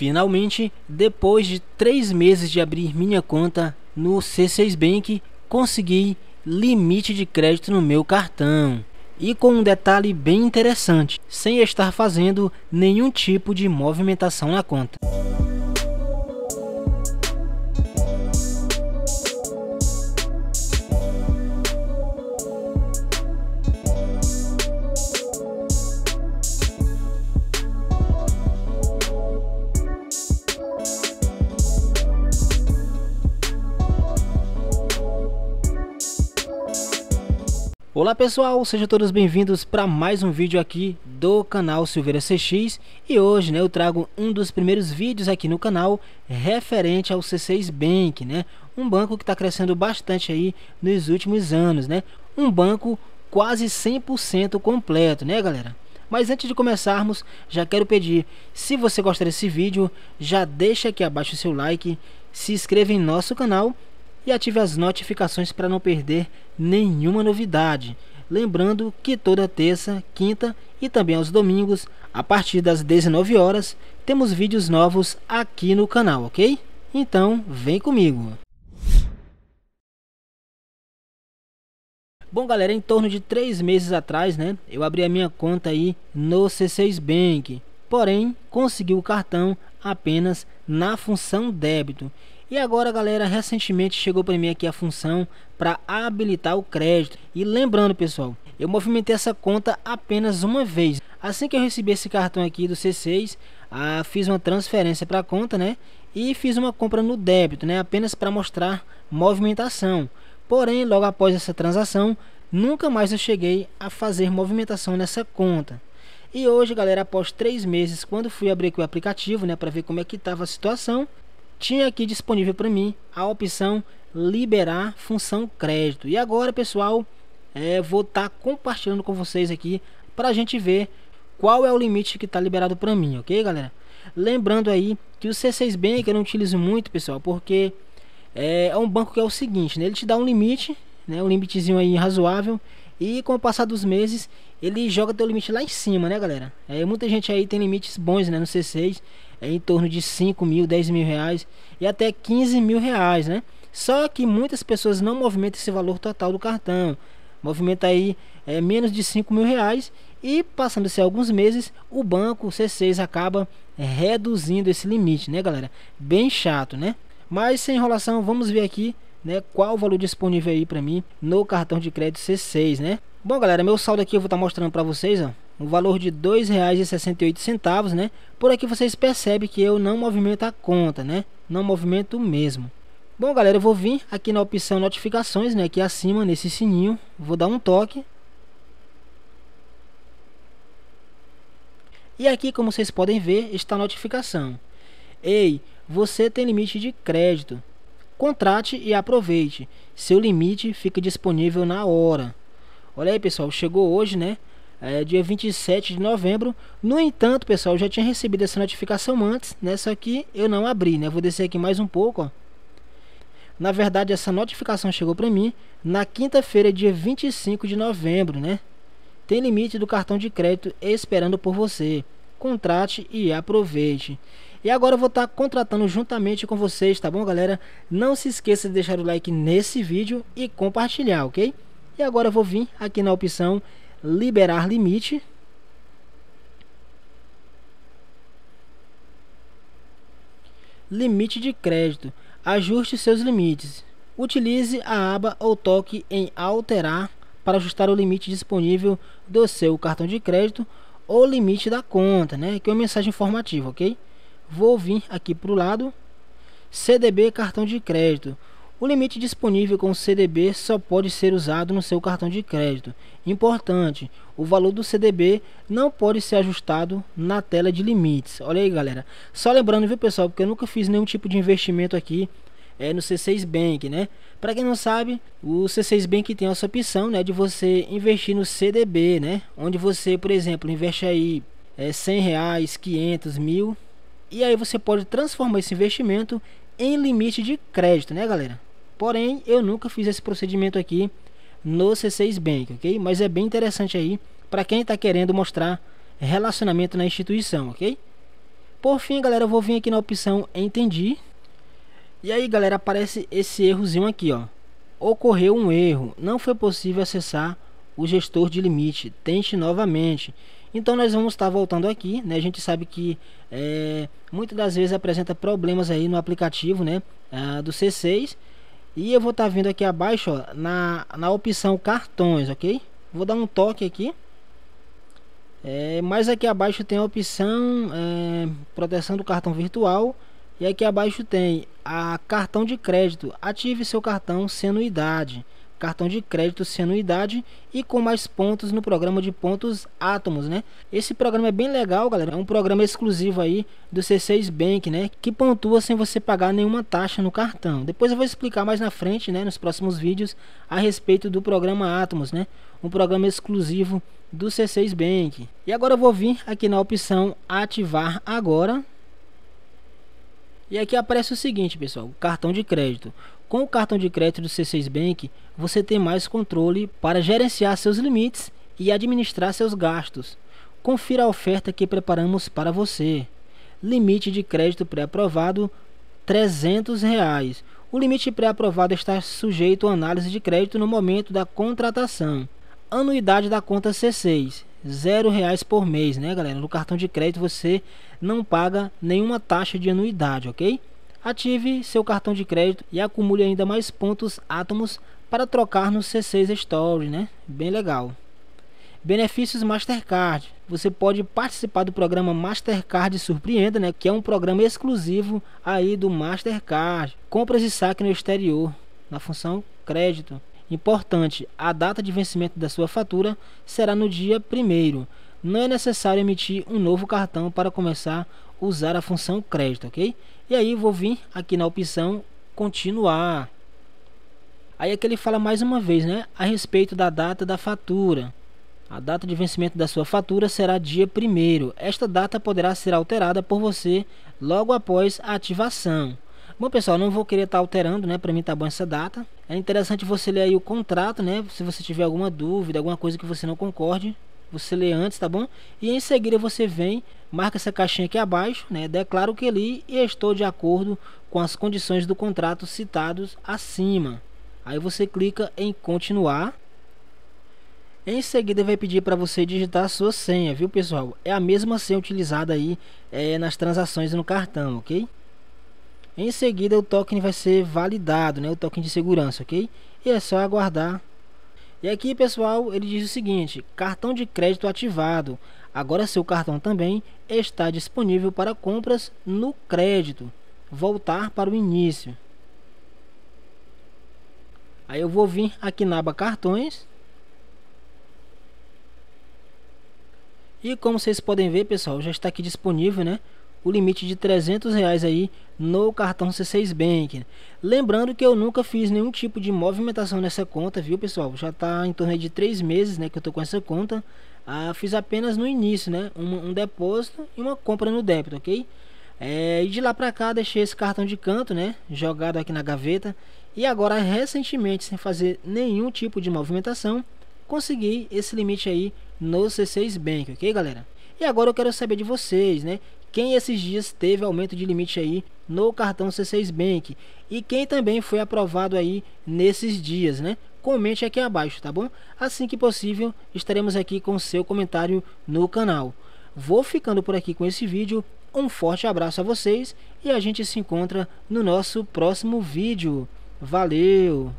Finalmente, depois de três meses de abrir minha conta no C6 Bank, consegui limite de crédito no meu cartão. E com um detalhe bem interessante, sem estar fazendo nenhum tipo de movimentação na conta. Olá pessoal, sejam todos bem-vindos para mais um vídeo aqui do canal Silveira CX e hoje né, eu trago um dos primeiros vídeos aqui no canal referente ao C6 Bank, né? Um banco que está crescendo bastante aí nos últimos anos, né? Um banco quase 100% completo, né galera? Mas antes de começarmos, já quero pedir, se você gostar desse vídeo, já deixa aqui abaixo o seu like, se inscreva em nosso canal e ative as notificações para não perder nenhuma novidade. Lembrando que toda terça, quinta e também aos domingos, a partir das 19 horas, temos vídeos novos aqui no canal, ok? Então, vem comigo! Bom, galera, em torno de três meses atrás, né, eu abri a minha conta aí no C6 Bank, porém consegui o cartão apenas na função débito. E agora, galera, recentemente chegou para mim aqui a função para habilitar o crédito. E lembrando, pessoal, eu movimentei essa conta apenas uma vez. Assim que eu recebi esse cartão aqui do C6, ah, fiz uma transferência para a conta, né? E fiz uma compra no débito, né? Apenas para mostrar movimentação. Porém, logo após essa transação, nunca mais eu cheguei a fazer movimentação nessa conta. E hoje, galera, após três meses, quando fui abrir aqui o aplicativo, né, para ver como é que estava a situação, tinha aqui disponível para mim a opção liberar função crédito. E agora, pessoal, é, vou estar tá compartilhando com vocês aqui para a gente ver qual é o limite que está liberado para mim, ok, galera? Lembrando aí que o C6 Bank eu não utilizo muito, pessoal, porque é, é, um banco que é o seguinte, né? Ele te dá um limite, né? Um limitezinho aí razoável e com o passar dos meses ele joga teu limite lá em cima, né, galera? É, muita gente aí tem limites bons, né, no C6 é em torno de 5 mil, 10 mil reais e até 15 mil reais, né? Só que muitas pessoas não movimentam esse valor total do cartão. Movimenta aí é, menos de 5 mil reais e passando-se alguns meses, o banco o C6 acaba reduzindo esse limite, né, galera? Bem chato, né? Mas sem enrolação, vamos ver aqui, né, qual o valor disponível aí para mim no cartão de crédito C6, né? Bom, galera, meu saldo aqui eu vou estar tá mostrando para vocês, ó no valor de R$ 2,68, né? Por aqui vocês percebem que eu não movimento a conta, né? Não movimento mesmo. Bom, galera, eu vou vir aqui na opção notificações, né? Aqui acima, nesse sininho, vou dar um toque. E aqui, como vocês podem ver, está a notificação. Ei, você tem limite de crédito. Contrate e aproveite. Seu limite fica disponível na hora. Olha aí, pessoal, chegou hoje, né? é, dia 27 de novembro. No entanto, pessoal, eu já tinha recebido essa notificação antes, né? Só que eu não abri, né? vou descer aqui mais um pouco, ó. Na verdade, essa notificação chegou para mim na quinta-feira, dia 25 de novembro, né? Tem limite do cartão de crédito esperando por você. Contrate e aproveite. E agora eu vou estar tá contratando juntamente com vocês, tá bom, galera? Não se esqueça de deixar o like nesse vídeo e compartilhar, ok? E agora eu vou vir aqui na opção liberar limite. Limite de crédito. Ajuste seus limites. Utilize a aba ou toque em Alterar para ajustar o limite disponível do seu cartão de crédito ou limite da conta, né? Que é uma mensagem informativa, ok? Vou vir aqui para o lado. CDB cartão de crédito. O limite disponível com o CDB só pode ser usado no seu cartão de crédito. Importante, o valor do CDB não pode ser ajustado na tela de limites. Olha aí, galera. Só lembrando, viu, pessoal, porque eu nunca fiz nenhum tipo de investimento aqui é, no C6 Bank, né? Para quem não sabe, o C6 Bank tem essa opção, né, de você investir no CDB, né? Onde você, por exemplo, investe aí é, 100 reais, 500 mil, e aí você pode transformar esse investimento em limite de crédito, né, galera? Porém, eu nunca fiz esse procedimento aqui no C6 Bank, ok? Mas é bem interessante aí para quem está querendo mostrar relacionamento na instituição, ok? Por fim, galera, eu vou vir aqui na opção Entendi. E aí, galera, aparece esse errozinho aqui, ó. Ocorreu um erro, não foi possível acessar o gestor de limite, tente novamente. Então nós vamos estar tá voltando aqui, né? A gente sabe que é, muitas das vezes apresenta problemas aí no aplicativo, né? Ah, do C6 e eu vou estar tá vindo aqui abaixo, ó, na, na opção cartões, ok? Vou dar um toque aqui. É, mas aqui abaixo tem a opção é, proteção do cartão virtual. E aqui abaixo tem a cartão de crédito. Ative seu cartão sem anuidade cartão de crédito sem anuidade e com mais pontos no programa de pontos Atomos, né? Esse programa é bem legal, galera. É um programa exclusivo aí do C6 Bank, né? Que pontua sem você pagar nenhuma taxa no cartão. Depois eu vou explicar mais na frente, né? Nos próximos vídeos a respeito do programa Atomos, né? Um programa exclusivo do C6 Bank. E agora eu vou vir aqui na opção ativar agora. E aqui aparece o seguinte, pessoal, cartão de crédito. Com o cartão de crédito do C6 Bank, você tem mais controle para gerenciar seus limites e administrar seus gastos. Confira a oferta que preparamos para você. Limite de crédito pré-aprovado R$ 300. Reais. O limite pré-aprovado está sujeito a análise de crédito no momento da contratação. Anuidade da conta C6, R$ reais por mês, né, galera? No cartão de crédito você não paga nenhuma taxa de anuidade, ok? Ative seu cartão de crédito e acumule ainda mais pontos átomos para trocar no C6 Store, né? Bem legal. Benefícios Mastercard. Você pode participar do programa Mastercard Surpreenda, né? Que é um programa exclusivo aí do Mastercard. Compras e saque no exterior, na função crédito. Importante, a data de vencimento da sua fatura será no dia 1 não é necessário emitir um novo cartão para começar usar a função crédito, ok? E aí vou vir aqui na opção continuar. Aí aqui ele fala mais uma vez, né? A respeito da data da fatura. A data de vencimento da sua fatura será dia 1 Esta data poderá ser alterada por você logo após a ativação. Bom, pessoal, não vou querer estar tá alterando, né? Para mim tá bom essa data. É interessante você ler aí o contrato, né? Se você tiver alguma dúvida, alguma coisa que você não concorde, você lê antes, tá bom? E em seguida você vem, marca essa caixinha aqui abaixo, né? Declaro que li e estou de acordo com as condições do contrato citados acima. Aí você clica em continuar. Em seguida vai pedir para você digitar a sua senha, viu pessoal? É a mesma senha utilizada aí é, nas transações no cartão, ok? Em seguida o token vai ser validado, né? O token de segurança, ok? E é só aguardar e aqui, pessoal, ele diz o seguinte: cartão de crédito ativado. Agora seu cartão também está disponível para compras no crédito. Voltar para o início. Aí eu vou vir aqui na aba cartões. E como vocês podem ver, pessoal, já está aqui disponível, né? o limite de 300 reais aí no cartão C6 Bank. Lembrando que eu nunca fiz nenhum tipo de movimentação nessa conta, viu pessoal? Já está em torno de três meses né, que eu tô com essa conta. Ah, fiz apenas no início, né? Um, um depósito e uma compra no débito, ok? É, e de lá pra cá deixei esse cartão de canto, né? Jogado aqui na gaveta. E agora, recentemente, sem fazer nenhum tipo de movimentação, consegui esse limite aí no C6 Bank, ok galera? E agora eu quero saber de vocês, né? quem esses dias teve aumento de limite aí no cartão C6 Bank e quem também foi aprovado aí nesses dias, né? Comente aqui abaixo, tá bom? Assim que possível, estaremos aqui com seu comentário no canal. Vou ficando por aqui com esse vídeo. Um forte abraço a vocês e a gente se encontra no nosso próximo vídeo. Valeu!